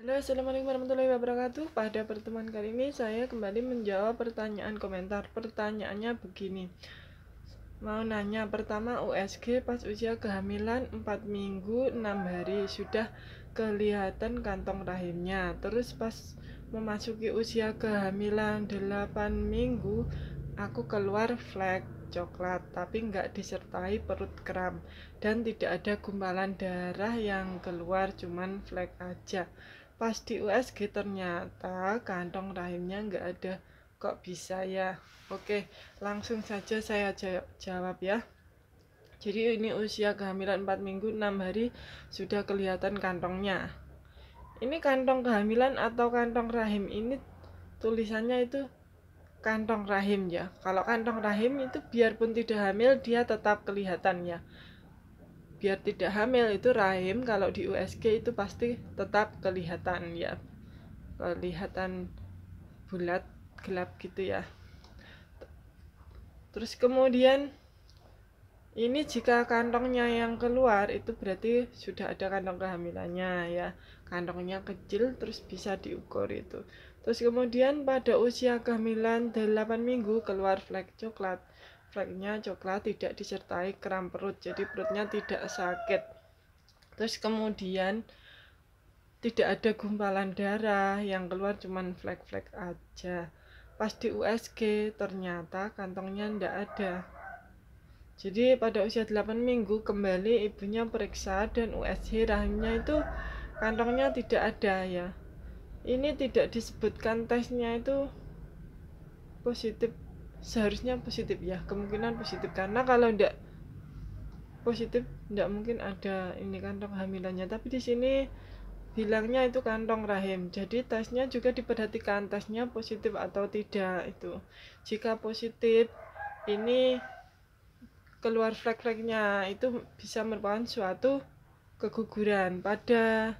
Halo, Assalamualaikum warahmatullahi wabarakatuh. Pada pertemuan kali ini, saya kembali menjawab pertanyaan komentar. Pertanyaannya begini. Mau nanya, pertama USG pas usia kehamilan 4 minggu 6 hari sudah kelihatan kantong rahimnya. Terus pas memasuki usia kehamilan 8 minggu, aku keluar flag coklat tapi nggak disertai perut kram dan tidak ada gumpalan darah yang keluar cuman flek aja pas di USG ternyata kantong rahimnya nggak ada kok bisa ya oke langsung saja saya jawab ya jadi ini usia kehamilan 4 minggu 6 hari sudah kelihatan kantongnya ini kantong kehamilan atau kantong rahim ini tulisannya itu kantong rahim ya kalau kantong rahim itu biarpun tidak hamil dia tetap kelihatan ya biar tidak hamil itu rahim kalau di USG itu pasti tetap kelihatan ya kelihatan bulat gelap gitu ya terus kemudian ini jika kantongnya yang keluar itu berarti sudah ada kantong kehamilannya ya kantongnya kecil terus bisa diukur itu terus kemudian pada usia kehamilan 8 minggu keluar flek coklat flagnya coklat tidak disertai kram perut jadi perutnya tidak sakit terus kemudian tidak ada gumpalan darah yang keluar cuman flek-flek aja pas di USG ternyata kantongnya tidak ada jadi pada usia 8 minggu kembali ibunya periksa dan USG rahimnya itu kantongnya tidak ada ya ini tidak disebutkan tesnya itu positif seharusnya positif ya kemungkinan positif karena kalau tidak positif tidak mungkin ada ini kantong hamilannya tapi di sini bilangnya itu kantong rahim jadi tesnya juga diperhatikan tesnya positif atau tidak itu jika positif ini keluar flek-fleknya itu bisa merupakan suatu keguguran pada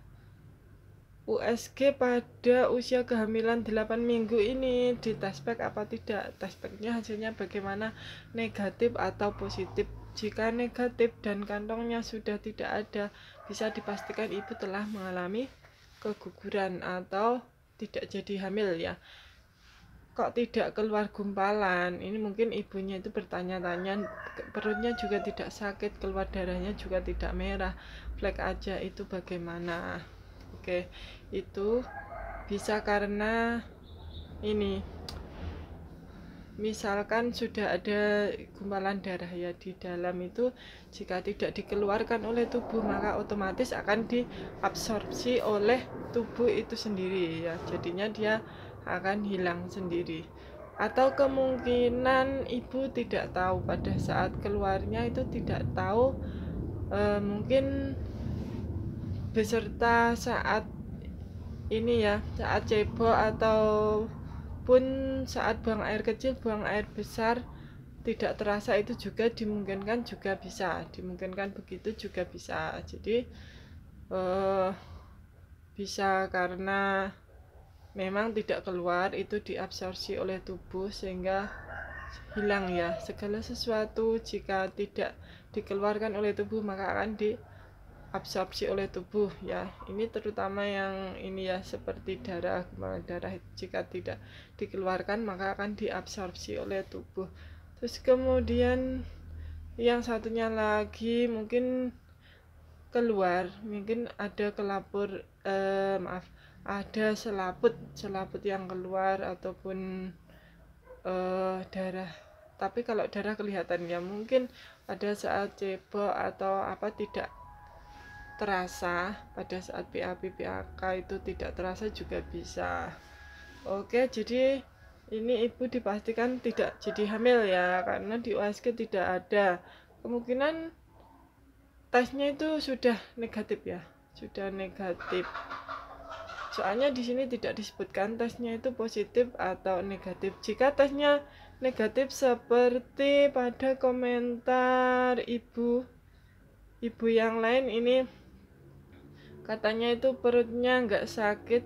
USG pada usia kehamilan 8 minggu ini di test pack apa tidak Test packnya hasilnya bagaimana negatif atau positif jika negatif dan kantongnya sudah tidak ada bisa dipastikan ibu telah mengalami keguguran atau tidak jadi hamil ya kok tidak keluar gumpalan ini mungkin ibunya itu bertanya-tanya perutnya juga tidak sakit keluar darahnya juga tidak merah flek aja itu bagaimana Oke, itu bisa karena ini misalkan sudah ada gumpalan darah ya di dalam itu jika tidak dikeluarkan oleh tubuh maka otomatis akan diabsorpsi oleh tubuh itu sendiri ya jadinya dia akan hilang sendiri atau kemungkinan ibu tidak tahu pada saat keluarnya itu tidak tahu e, mungkin beserta saat ini ya saat cebok ataupun saat buang air kecil buang air besar tidak terasa itu juga dimungkinkan juga bisa dimungkinkan begitu juga bisa jadi eh, bisa karena memang tidak keluar itu diabsorpsi oleh tubuh sehingga hilang ya segala sesuatu jika tidak dikeluarkan oleh tubuh maka akan di absorpsi oleh tubuh ya ini terutama yang ini ya seperti darah gumpalan darah jika tidak dikeluarkan maka akan diabsorpsi oleh tubuh terus kemudian yang satunya lagi mungkin keluar mungkin ada kelapur eh, maaf ada selaput selaput yang keluar ataupun eh, darah tapi kalau darah kelihatan ya mungkin ada saat cebok atau apa tidak terasa pada saat BAB BAK itu tidak terasa juga bisa oke jadi ini ibu dipastikan tidak jadi hamil ya karena di USG tidak ada kemungkinan tesnya itu sudah negatif ya sudah negatif soalnya di sini tidak disebutkan tesnya itu positif atau negatif jika tesnya negatif seperti pada komentar ibu ibu yang lain ini katanya itu perutnya nggak sakit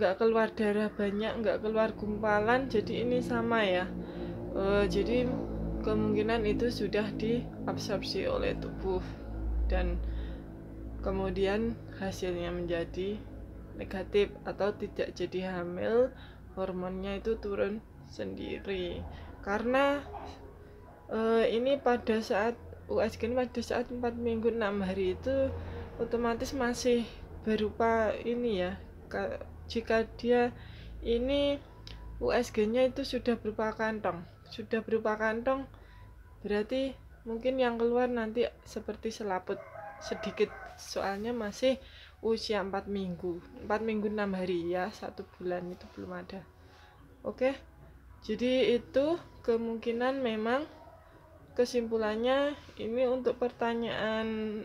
nggak keluar darah banyak nggak keluar gumpalan jadi ini sama ya e, jadi kemungkinan itu sudah diabsorpsi oleh tubuh dan kemudian hasilnya menjadi negatif atau tidak jadi hamil hormonnya itu turun sendiri karena e, ini pada saat USG pada saat 4 minggu 6 hari itu otomatis masih berupa ini ya jika dia ini USG-nya itu sudah berupa kantong sudah berupa kantong berarti mungkin yang keluar nanti seperti selaput sedikit soalnya masih usia 4 minggu 4 minggu 6 hari ya satu bulan itu belum ada oke jadi itu kemungkinan memang kesimpulannya ini untuk pertanyaan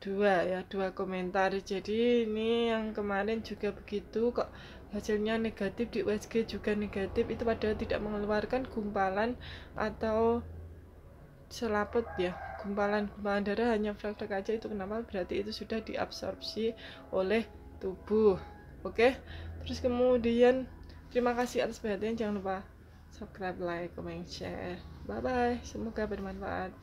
dua ya dua komentar jadi ini yang kemarin juga begitu kok hasilnya negatif di USG juga negatif itu padahal tidak mengeluarkan gumpalan atau selaput ya gumpalan-gumpalan darah hanya flek-flek aja itu kenapa berarti itu sudah diabsorpsi oleh tubuh oke terus kemudian terima kasih atas perhatian jangan lupa subscribe like comment share bye bye semoga bermanfaat